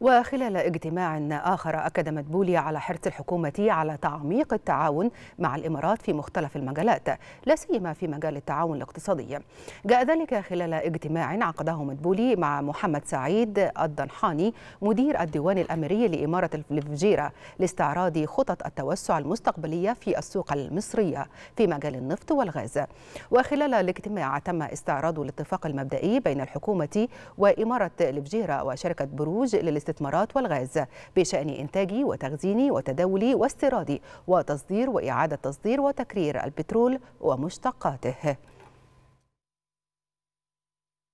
وخلال اجتماع آخر أكد مدبولي على حرص الحكومة على تعميق التعاون مع الإمارات في مختلف المجالات لا سيما في مجال التعاون الاقتصادي جاء ذلك خلال اجتماع عقده مدبولي مع محمد سعيد الضنحاني مدير الديوان الأميري لإمارة الفجيرة لاستعراض خطط التوسع المستقبلية في السوق المصرية في مجال النفط والغاز وخلال الاجتماع تم استعراض الاتفاق المبدئي بين الحكومة وإمارة الفجيرة وشركة بروج للاستعراض الاستثمارات والغاز بشأن إنتاج وتخزين وتداول واستيراد وتصدير وإعادة تصدير وتكرير البترول ومشتقاته